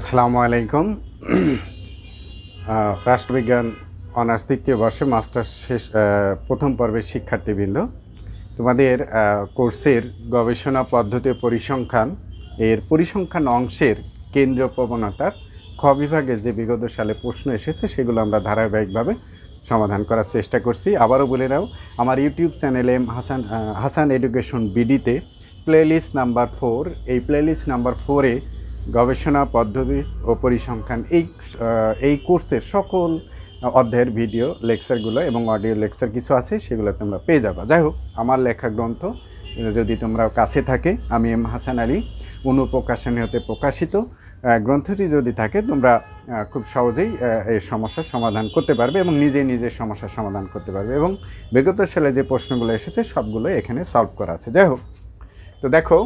আসসালামু আলাইকুম রাষ্ট্রবিজ্ঞান অনার্স তৃতীয় বর্ষে মাস্টার্স শেষ প্রথম পর্বের শিক্ষার্থীবৃন্দ তোমাদের কোর্সের গবেষণা পদ্ধতি পরিসংখ্যান এর পরিসংখ্যান অংশের কেন্দ্রীয় প্রবণতার খ বিভাগে যে বিগত সালে প্রশ্ন এসেছে সেগুলো আমরা ধারাবাহিকভাবে সমাধান করার চেষ্টা করছি আবারও বলে নাও আমার YouTube channel M Hasan Hasan education বিডিতে প্লেলিস্ট নাম্বার ফোর এই প্লেলিস্ট নাম্বার ফোরে গবেষণা পদ্ধতি ও পরিসংখ্যান এই এই কোর্সের সকল অধ্যায়ের ভিডিও লেকচারগুলো এবং অডিও লেকচার কিছু আছে সেগুলো তোমরা পেয়ে যাবা যাই হোক আমার লেখা গ্রন্থ যদি তোমরা কাছে থাকে আমি এম হাসান আলী অনুপ্রকাশনী হতে প্রকাশিত গ্রন্থটি যদি থাকে তোমরা খুব সহজেই এই সমস্যার সমাধান করতে পারবে এবং নিজে নিজে সমস্যার সমাধান করতে পারবে এবং বিগত সালে যে প্রশ্নগুলো এসেছে সবগুলো এখানে সলভ করা আছে যাই হোক তো দেখো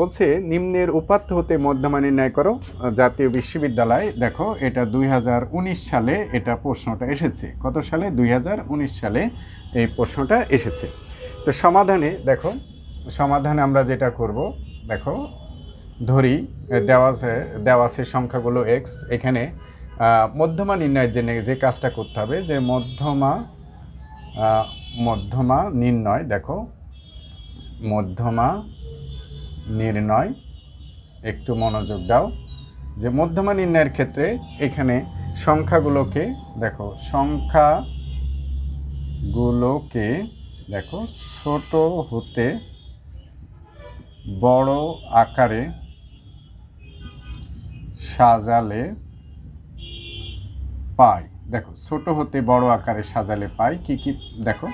বলছে নিম্নের উপাত্ত হতে মধ্যমানের ন্যায় করো জাতীয় বিশ্ববিদ্যালয় দেখো এটা দুই সালে এটা প্রশ্নটা এসেছে কত সালে দুই সালে এই প্রশ্নটা এসেছে তো সমাধানে দেখো সমাধানে আমরা যেটা করব দেখো ধরি দেওয়া দেওয়া সংখ্যাগুলো এক্স এখানে মধ্যমা নির্ণয়ের জন্য যে কাজটা করতে হবে যে মধ্যমা মধ্যমা নির্ণয় দেখো মধ্যমা নির্ণয় একটু মনোযোগ দাও যে মধ্যমা নির্ণয়ের ক্ষেত্রে এখানে সংখ্যাগুলোকে দেখো সংখ্যাগুলোকে দেখো ছোট হতে বড় আকারে সাজালে পাই দেখো ছোট হতে বড় আকারে সাজালে পাই কি কি দেখো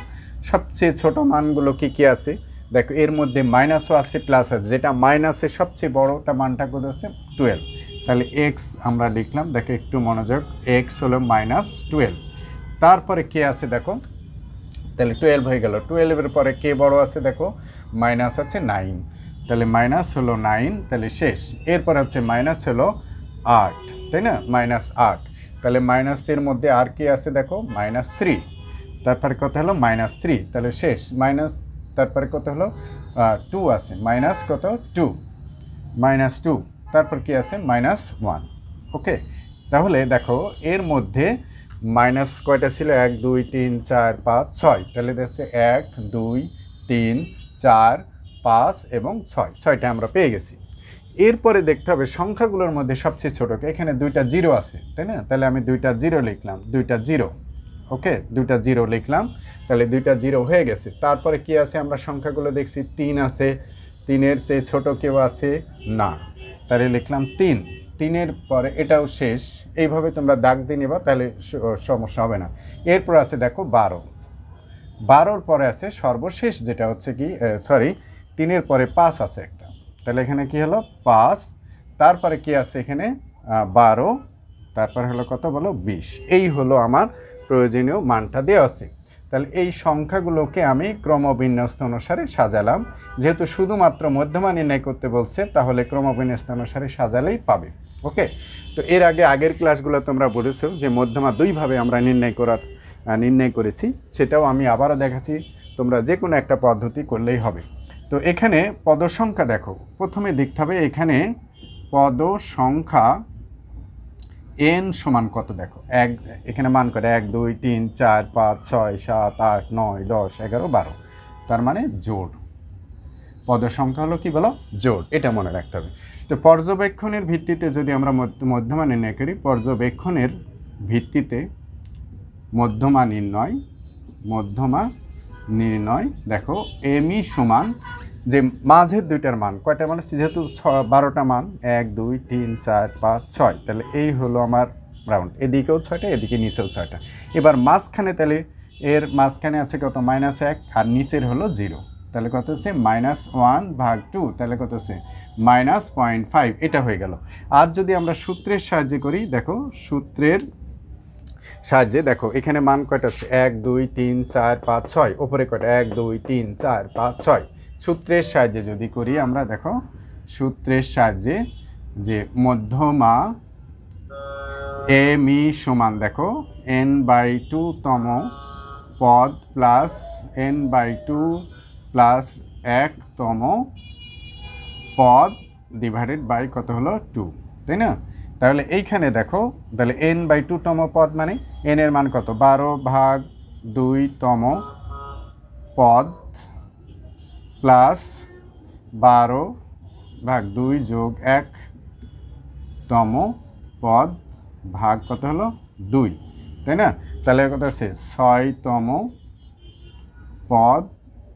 সবচেয়ে ছোট মানগুলো কি কি আছে দেখো এর মধ্যে মাইনাসও আছে প্লাস আছে যেটা মাইনাসের সবচেয়ে বড়টা মানটা কত আছে টুয়েলভ তাহলে এক্স আমরা লিখলাম দেখো একটু মনোযোগ এক্স হলো মাইনাস টুয়েলভ তারপরে কে আছে দেখো তাহলে টুয়েলভ হয়ে গেল টুয়েলভের পরে কে বড় আছে দেখো মাইনাস আছে নাইন তাহলে মাইনাস হলো নাইন তাহলে শেষ এরপর হচ্ছে মাইনাস হলো আট তাই না মাইনাস আট তাহলে মাইনাসের মধ্যে আর কে আছে দেখো মাইনাস থ্রি তারপরে কথা হলো মাইনাস থ্রি তাহলে শেষ মাইনাস তারপরে কত হলো টু আছে মাইনাস কত টু মাইনাস টু তারপর কি আছে মাইনাস ওয়ান ওকে তাহলে দেখো এর মধ্যে মাইনাস কয়টা ছিল এক দুই তিন চার পাঁচ ছয় তাহলে দেখছে এক দুই তিন চার পাঁচ এবং ছয় ছয়টা আমরা পেয়ে গেছি এরপরে দেখতে হবে সংখ্যাগুলোর মধ্যে সবচেয়ে ছোটকে এখানে দুইটা জিরো আছে তাই না তাহলে আমি দুইটা জিরো লিখলাম দুইটা জিরো ওকে দুইটা জিরো লিখলাম তাহলে দুইটা জিরো হয়ে গেছে তারপরে কি আছে আমরা সংখ্যাগুলো দেখছি তিন আছে তিনের সে ছোট কেউ আছে না তাহলে লিখলাম তিন তিনের পরে এটাও শেষ এইভাবে তোমরা দাগ দিয়ে নেবা তাহলে সমস্যা হবে না এরপর আছে দেখো বারো বারোর পরে আছে সর্বশেষ যেটা হচ্ছে কি সরি তিনের পরে পাঁচ আছে একটা তাহলে এখানে কি হলো পাঁচ তারপরে কি আছে এখানে বারো তারপরে হলো কত বলো বিশ এই হলো আমার প্রয়োজনীয় মানটা দেওয়া আছে তাহলে এই সংখ্যাগুলোকে আমি ক্রমবিন্যস্ত অনুসারে সাজালাম যেহেতু শুধুমাত্র মধ্যমা নির্ণয় করতে বলছে তাহলে ক্রমবিন্যস্ত অনুসারে সাজালেই পাবে ওকে তো এর আগে আগের ক্লাসগুলো তোমরা বলেছো যে মধ্যমা দুইভাবে আমরা নির্ণয় করার নির্ণয় করেছি সেটাও আমি আবারও দেখাচ্ছি তোমরা যে কোনো একটা পদ্ধতি করলেই হবে তো এখানে পদসংখ্যা দেখো প্রথমে দেখতে হবে এখানে পদসংখ্যা এন সমান কত দেখো এক এখানে মান করে এক দুই তিন চার পাঁচ ছয় সাত আট নয় দশ এগারো বারো তার মানে জোড় পদের সংখ্যা হলো কী বলো জোড় এটা মনে রাখতে হবে তো পর্যবেক্ষণের ভিত্তিতে যদি আমরা মধ্যমা নির্ণয় করি পর্যবেক্ষণের ভিত্তিতে মধ্যমা নির্ণয় মধ্যমা নির্ণয় দেখো এমই সমান যে মাঝের দুইটার মান কয়টা মান যেহেতু বারোটা মান এক দুই তিন চার পাঁচ ছয় তাহলে এই হলো আমার রাউন্ড এদিকেও ছয়টা এদিকে নিচেও ছয়টা এবার মাঝখানে তাহলে এর মাঝখানে আছে কত মাইনাস এক আর নিচের হলো জিরো তাহলে কত হচ্ছে মাইনাস ওয়ান ভাগ টু তাহলে কত হচ্ছে মাইনাস পয়েন্ট ফাইভ এটা হয়ে গেল আর যদি আমরা সূত্রের সাহায্যে করি দেখো সূত্রের সাহায্যে দেখো এখানে মান কয়টা হচ্ছে এক দুই তিন চার পাঁচ ছয় ওপরে কয়টা এক দুই তিন চার পাঁচ ছয় সূত্রের সাহায্যে যদি করি আমরা দেখো সূত্রের সাহায্যে যে মধ্যমা এম ই সমান দেখো এন বাই টু তম পদ plus N by two plus এক তম পদ ডিভাইডেড বাই কত হলো টু তাই না তাহলে এইখানে দেখো তাহলে এন বাই টু তম পদ মানে এন এর মান কত বারো ভাগ দুই তম পদ প্লাস বারো ভাগ দুই যোগ এক তম পদ ভাগ কত হলো দুই তাই না তাহলে কত আছে ছয়তম পদ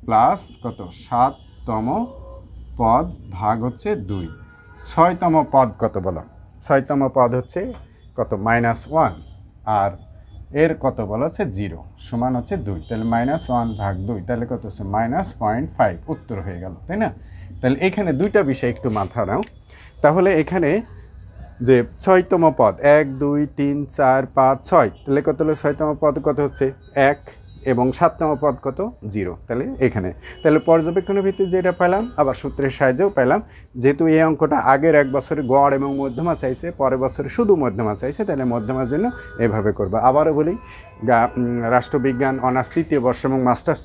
প্লাস কত সাততম পদ ভাগ হচ্ছে দুই ছয়তম পদ কত বলো ছয়তম পদ হচ্ছে কত মাইনাস ওয়ান আর এর কত বলা হচ্ছে জিরো সমান হচ্ছে দুই তাহলে মাইনাস ওয়ান ভাগ দুই তাহলে কত হচ্ছে মাইনাস পয়েন্ট ফাইভ উত্তর হয়ে গেল তাই না তাহলে এখানে দুইটা বিষয় একটু মাথা নাও তাহলে এখানে যে ছয়তম পদ এক দুই তিন চার পাঁচ ছয় তাহলে কত হলো ছয়তম পদ কত হচ্ছে এক এবং সাত নম্বর পদ কত জিরো তাহলে এখানে তাহলে পর্যবেক্ষণের ভিত্তিতে যেটা পেলাম আবার সূত্রের সাহায্যেও পেলাম যেহেতু এই অঙ্কটা আগের এক বছরে গড় এবং মধ্যমা চাইছে পরের বছরে শুধু মধ্যমা চাইছে তাহলে মধ্যমার জন্য এভাবে করবো আবারও বলি রাষ্ট্রবিজ্ঞান অনার্স তৃতীয় বর্ষ এবং মাস্টার্স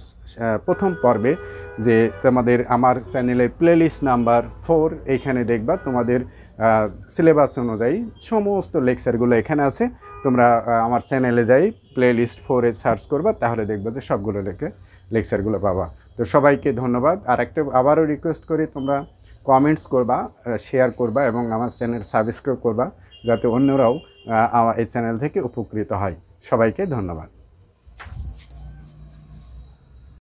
প্রথম পর্বে যে তোমাদের আমার চ্যানেলে প্লেলিস্ট নাম্বার ফোর এইখানে দেখবা তোমাদের সিলেবাস অনুযায়ী সমস্ত লেকচারগুলো এখানে আছে তোমরা আমার চ্যানেলে যাই প্লে লিস্ট ফোরে সার্চ করবা তাহলে দেখবা যে সবগুলো লেখে লেকচারগুলো পাবা তো সবাইকে ধন্যবাদ আর একটা আবারও রিকোয়েস্ট করি তোমরা কমেন্টস করবা শেয়ার করবা এবং আমার চ্যানেল সাবস্ক্রাইব করবা যাতে অন্যরাও এই চ্যানেল থেকে উপকৃত হয় সবাইকে ধন্যবাদ